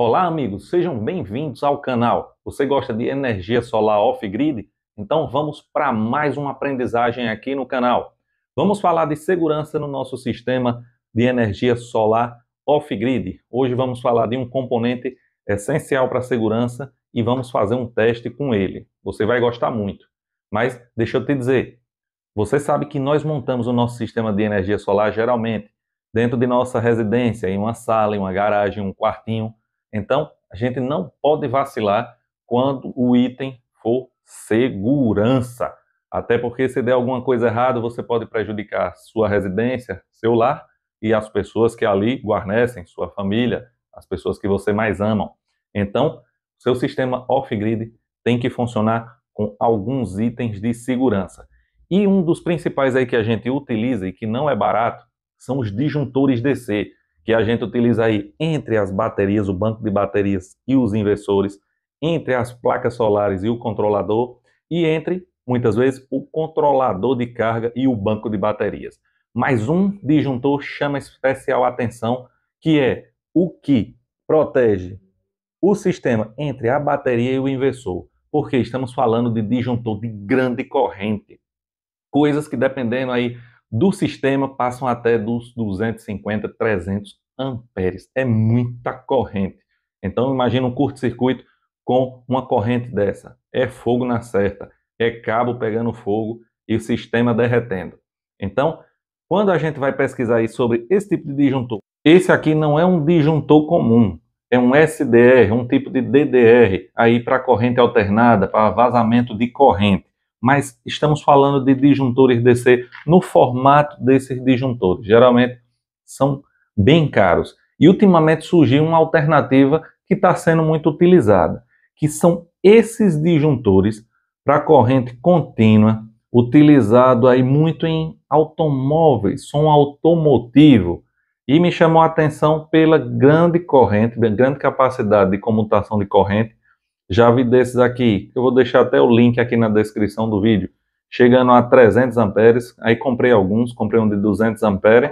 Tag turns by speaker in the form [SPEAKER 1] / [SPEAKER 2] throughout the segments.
[SPEAKER 1] Olá, amigos, sejam bem-vindos ao canal. Você gosta de energia solar off-grid? Então vamos para mais uma aprendizagem aqui no canal. Vamos falar de segurança no nosso sistema de energia solar off-grid. Hoje vamos falar de um componente essencial para a segurança e vamos fazer um teste com ele. Você vai gostar muito. Mas deixa eu te dizer, você sabe que nós montamos o nosso sistema de energia solar geralmente dentro de nossa residência, em uma sala, em uma garagem, um quartinho, então, a gente não pode vacilar quando o item for segurança. Até porque se der alguma coisa errada, você pode prejudicar sua residência, seu lar e as pessoas que ali guarnecem, sua família, as pessoas que você mais amam. Então, seu sistema off-grid tem que funcionar com alguns itens de segurança. E um dos principais aí que a gente utiliza e que não é barato são os disjuntores DC que a gente utiliza aí entre as baterias, o banco de baterias e os inversores, entre as placas solares e o controlador, e entre, muitas vezes, o controlador de carga e o banco de baterias. Mas um disjuntor chama especial atenção, que é o que protege o sistema entre a bateria e o inversor, porque estamos falando de disjuntor de grande corrente. Coisas que, dependendo aí do sistema, passam até dos 250, 300 amperes. É muita corrente. Então imagina um curto-circuito com uma corrente dessa. É fogo na certa, é cabo pegando fogo e o sistema derretendo. Então, quando a gente vai pesquisar aí sobre esse tipo de disjuntor, esse aqui não é um disjuntor comum, é um SDR, um tipo de DDR aí para corrente alternada, para vazamento de corrente. Mas estamos falando de disjuntores DC no formato desses disjuntores. Geralmente são bem caros. E ultimamente surgiu uma alternativa que está sendo muito utilizada, que são esses disjuntores para corrente contínua, utilizado aí muito em automóveis, som automotivo. E me chamou a atenção pela grande corrente, grande capacidade de comutação de corrente. Já vi desses aqui, eu vou deixar até o link aqui na descrição do vídeo, chegando a 300 amperes. Aí comprei alguns, comprei um de 200 amperes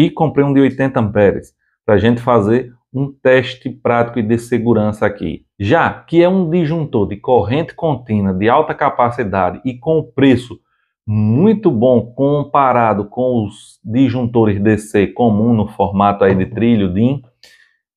[SPEAKER 1] e comprei um de 80 amperes para a gente fazer um teste prático e de segurança aqui. Já que é um disjuntor de corrente contínua de alta capacidade e com preço muito bom comparado com os disjuntores DC comum no formato aí de trilho DIN,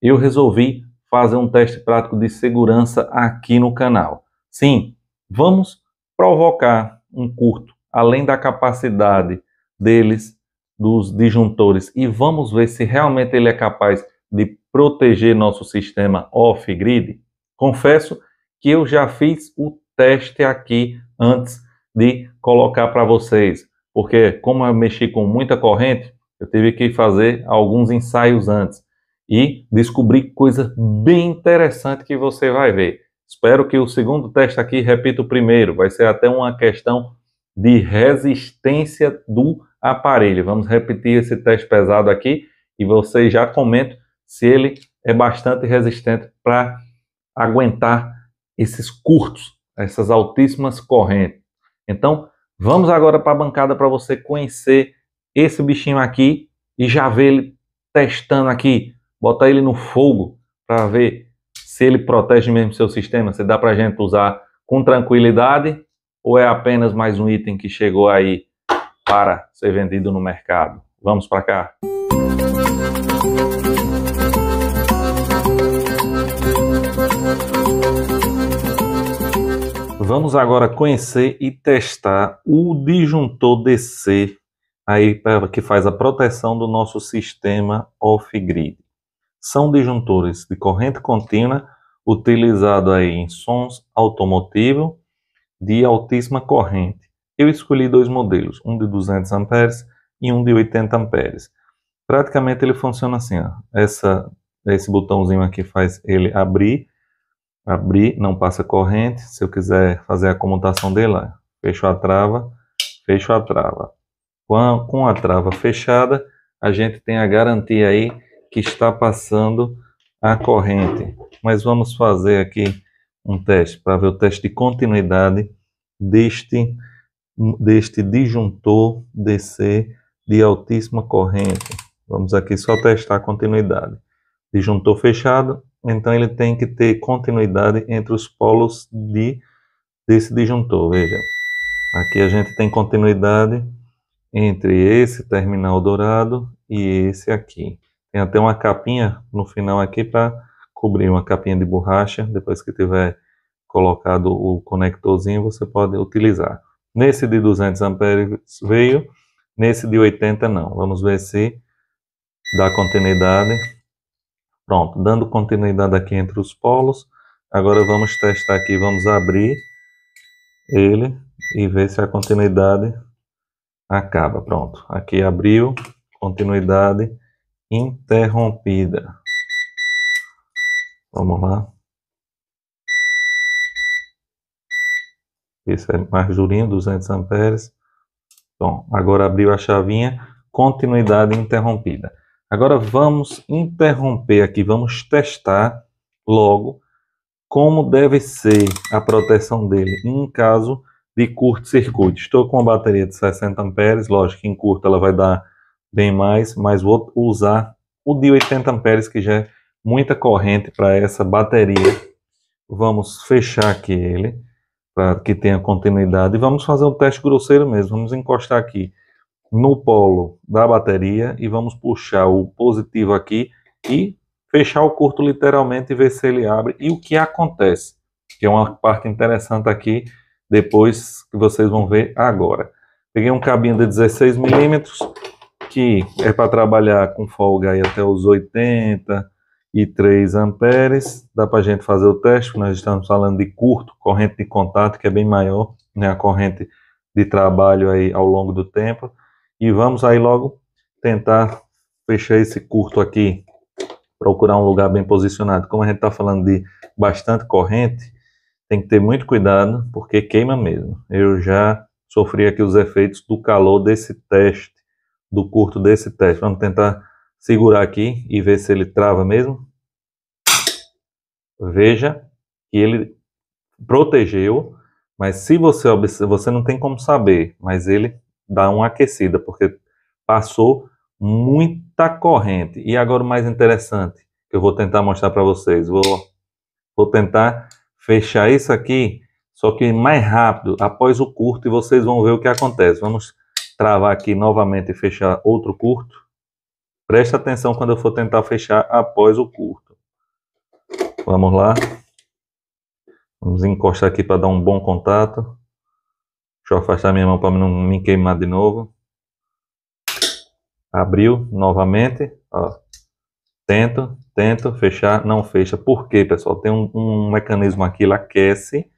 [SPEAKER 1] eu resolvi fazer um teste prático de segurança aqui no canal. Sim, vamos provocar um curto além da capacidade deles dos disjuntores e vamos ver se realmente ele é capaz de proteger nosso sistema off-grid? Confesso que eu já fiz o teste aqui antes de colocar para vocês, porque como eu mexi com muita corrente, eu tive que fazer alguns ensaios antes e descobri coisa bem interessante que você vai ver. Espero que o segundo teste aqui repita o primeiro, vai ser até uma questão de resistência do aparelho. Vamos repetir esse teste pesado aqui e vocês já comentam se ele é bastante resistente para aguentar esses curtos, essas altíssimas correntes. Então, vamos agora para a bancada para você conhecer esse bichinho aqui e já ver ele testando aqui. Botar ele no fogo para ver se ele protege mesmo seu sistema, se dá para a gente usar com tranquilidade ou é apenas mais um item que chegou aí para ser vendido no mercado. Vamos para cá. Vamos agora conhecer e testar o disjuntor DC aí que faz a proteção do nosso sistema off-grid. São disjuntores de corrente contínua utilizado aí em sons automotivo de altíssima corrente. Eu escolhi dois modelos, um de 200 amperes e um de 80 amperes. Praticamente ele funciona assim, ó. Essa, esse botãozinho aqui faz ele abrir, abrir, não passa corrente. Se eu quiser fazer a comutação dele, fecho a trava, fecho a trava. Com a, com a trava fechada, a gente tem a garantia aí que está passando a corrente. Mas vamos fazer aqui um teste para ver o teste de continuidade deste deste disjuntor DC de altíssima corrente. Vamos aqui só testar a continuidade. Disjuntor fechado, então ele tem que ter continuidade entre os polos de, desse disjuntor. Veja, aqui a gente tem continuidade entre esse terminal dourado e esse aqui. Tem até uma capinha no final aqui para cobrir uma capinha de borracha. Depois que tiver colocado o conectorzinho, você pode utilizar. Nesse de 200 amperes veio, nesse de 80 não. Vamos ver se dá continuidade. Pronto, dando continuidade aqui entre os polos. Agora vamos testar aqui, vamos abrir ele e ver se a continuidade acaba. Pronto, aqui abriu, continuidade interrompida. Vamos lá. Esse é mais durinho, 200 amperes. Bom, agora abriu a chavinha, continuidade interrompida. Agora vamos interromper aqui, vamos testar logo como deve ser a proteção dele em caso de curto-circuito. Estou com uma bateria de 60 amperes, lógico que em curto ela vai dar bem mais, mas vou usar o de 80 amperes que já é muita corrente para essa bateria. Vamos fechar aqui ele para que tenha continuidade. E vamos fazer um teste grosseiro mesmo. Vamos encostar aqui no polo da bateria e vamos puxar o positivo aqui e fechar o curto literalmente e ver se ele abre e o que acontece, que é uma parte interessante aqui depois que vocês vão ver agora. Peguei um cabinho de 16 milímetros que é para trabalhar com folga aí até os 80 e 3 amperes. Dá para a gente fazer o teste, nós estamos falando de curto, corrente de contato que é bem maior, né, a corrente de trabalho aí ao longo do tempo. E vamos aí logo tentar fechar esse curto aqui, procurar um lugar bem posicionado. Como a gente está falando de bastante corrente, tem que ter muito cuidado, porque queima mesmo. Eu já sofri aqui os efeitos do calor desse teste, do curto desse teste. Vamos tentar segurar aqui e ver se ele trava mesmo. Veja que ele protegeu, mas se você observa, você não tem como saber, mas ele dá uma aquecida, porque passou muita corrente. E agora o mais interessante, que eu vou tentar mostrar para vocês, vou, vou tentar fechar isso aqui, só que mais rápido, após o curto, e vocês vão ver o que acontece. Vamos travar aqui novamente e fechar outro curto. Presta atenção quando eu for tentar fechar após o curto. Vamos lá. Vamos encostar aqui para dar um bom contato. Deixa eu afastar minha mão para não me queimar de novo. Abriu novamente. Ó. Tento, tento fechar, não fecha. Por quê, pessoal? Tem um, um mecanismo aqui, ele aquece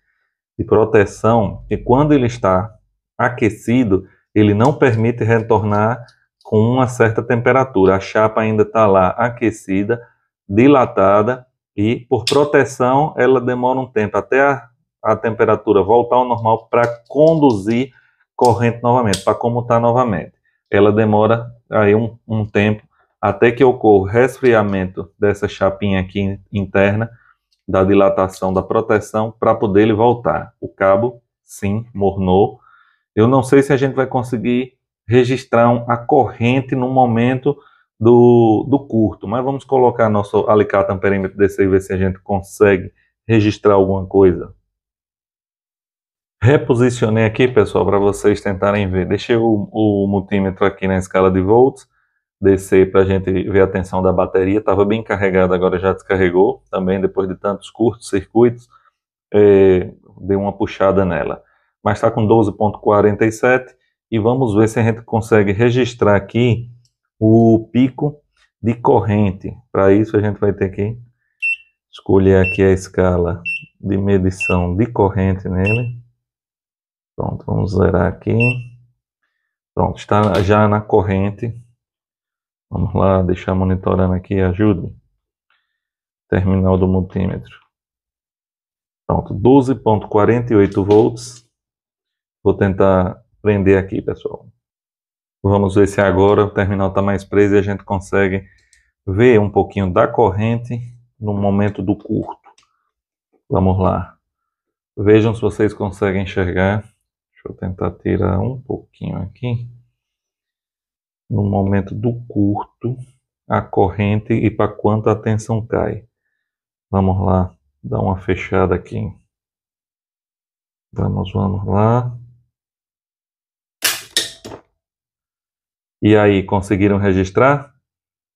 [SPEAKER 1] de proteção, e quando ele está aquecido, ele não permite retornar com uma certa temperatura. A chapa ainda está lá aquecida, dilatada e, por proteção, ela demora um tempo até a, a temperatura voltar ao normal para conduzir corrente novamente, para comutar novamente. Ela demora aí um, um tempo até que ocorra o resfriamento dessa chapinha aqui interna, da dilatação, da proteção, para poder ele voltar. O cabo, sim, mornou. Eu não sei se a gente vai conseguir registrar a corrente no momento do, do curto, mas vamos colocar nosso alicate amperímetro desse e ver se a gente consegue registrar alguma coisa. Reposicionei aqui, pessoal, para vocês tentarem ver. Deixei o, o multímetro aqui na escala de volts, descer para a gente ver a tensão da bateria. Estava bem carregada agora já descarregou, também depois de tantos curtos circuitos, é, deu uma puxada nela. Mas está com 12.47, e vamos ver se a gente consegue registrar aqui o pico de corrente. Para isso a gente vai ter que escolher aqui a escala de medição de corrente nele. Pronto, vamos zerar aqui. Pronto, está já na corrente. Vamos lá, deixar monitorando aqui, ajude. Terminal do multímetro. Pronto, 12.48 volts. Vou tentar prender aqui, pessoal. Vamos ver se agora o terminal está mais preso e a gente consegue ver um pouquinho da corrente no momento do curto. Vamos lá. Vejam se vocês conseguem enxergar. Deixa eu tentar tirar um pouquinho aqui. No momento do curto, a corrente e para quanto a tensão cai. Vamos lá, dar uma fechada aqui. Vamos, vamos lá. E aí, conseguiram registrar?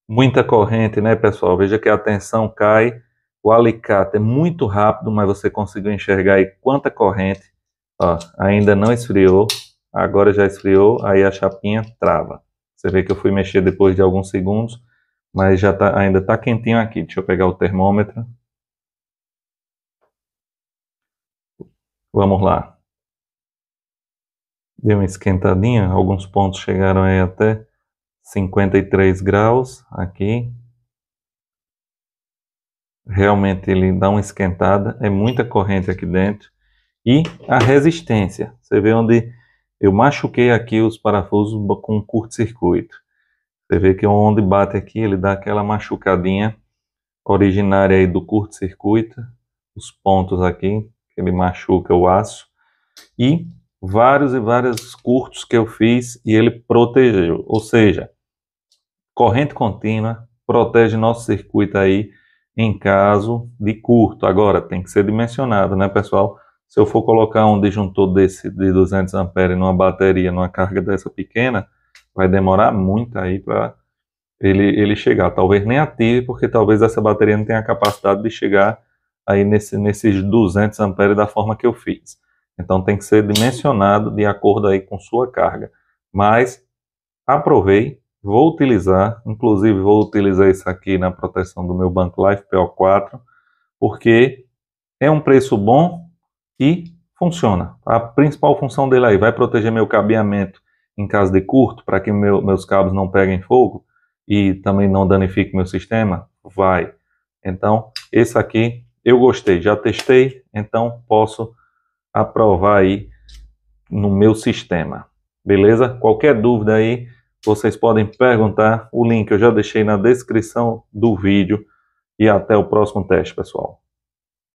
[SPEAKER 1] Muita corrente, né, pessoal? Veja que a tensão cai, o alicate é muito rápido, mas você conseguiu enxergar aí quanta corrente. Ó, ainda não esfriou, agora já esfriou, aí a chapinha trava. Você vê que eu fui mexer depois de alguns segundos, mas já tá, ainda está quentinho aqui. Deixa eu pegar o termômetro. Vamos lá deu uma esquentadinha, alguns pontos chegaram aí até 53 graus aqui. Realmente ele dá uma esquentada, é muita corrente aqui dentro. E a resistência, você vê onde eu machuquei aqui os parafusos com curto-circuito. Você vê que onde bate aqui ele dá aquela machucadinha originária aí do curto-circuito, os pontos aqui, ele machuca o aço. E vários e vários curtos que eu fiz e ele protegeu. Ou seja, corrente contínua protege nosso circuito aí em caso de curto. Agora, tem que ser dimensionado, né, pessoal? Se eu for colocar um disjuntor desse de 200 amperes numa bateria, numa carga dessa pequena, vai demorar muito aí para ele, ele chegar. Talvez nem ative, porque talvez essa bateria não tenha a capacidade de chegar aí nesse, nesses 200 amperes da forma que eu fiz. Então tem que ser dimensionado de acordo aí com sua carga. Mas aprovei, vou utilizar, inclusive vou utilizar isso aqui na proteção do meu Bank Life PO4, porque é um preço bom e funciona. A principal função dele aí vai proteger meu cabeamento em caso de curto, para que meu, meus cabos não peguem fogo e também não danifique meu sistema, vai. Então, esse aqui eu gostei, já testei, então posso aprovar aí no meu sistema. Beleza? Qualquer dúvida aí, vocês podem perguntar. O link eu já deixei na descrição do vídeo. E até o próximo teste, pessoal.